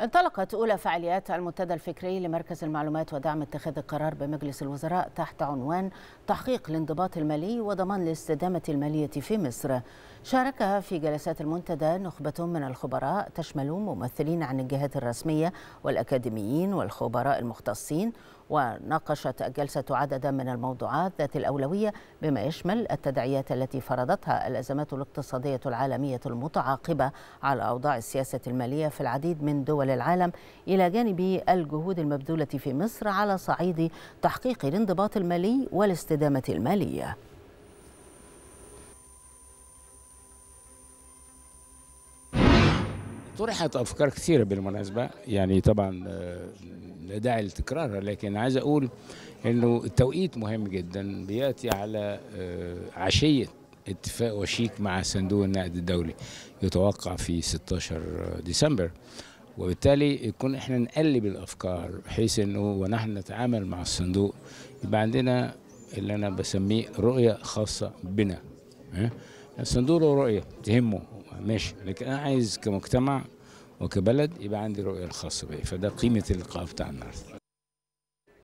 انطلقت أولى فعاليات المنتدى الفكري لمركز المعلومات ودعم اتخاذ القرار بمجلس الوزراء تحت عنوان تحقيق الانضباط المالي وضمان الاستدامة المالية في مصر شاركها في جلسات المنتدى نخبة من الخبراء تشمل ممثلين عن الجهات الرسمية والأكاديميين والخبراء المختصين وناقشت الجلسة عددا من الموضوعات ذات الأولوية بما يشمل التدعيات التي فرضتها الأزمات الاقتصادية العالمية المتعاقبة على أوضاع السياسة المالية في العديد من دول العالم إلى جانب الجهود المبذولة في مصر على صعيد تحقيق الانضباط المالي والاستدامة المالية طرحت افكار كثيره بالمناسبه يعني طبعا آه، لا داعي لتكرارها لكن عايز اقول انه التوقيت مهم جدا بياتي على آه، عشيه اتفاق وشيك مع صندوق النقد الدولي يتوقع في 16 ديسمبر وبالتالي يكون احنا نقلب الافكار بحيث انه ونحن نتعامل مع الصندوق يبقى عندنا اللي انا بسميه رؤيه خاصه بنا الصندوق له رؤيه تهمه ماشي لكن انا عايز كمجتمع وكبلد يبقى عندي رؤيه الخاصه بي فده قيمه اللقاء بتاع النهارده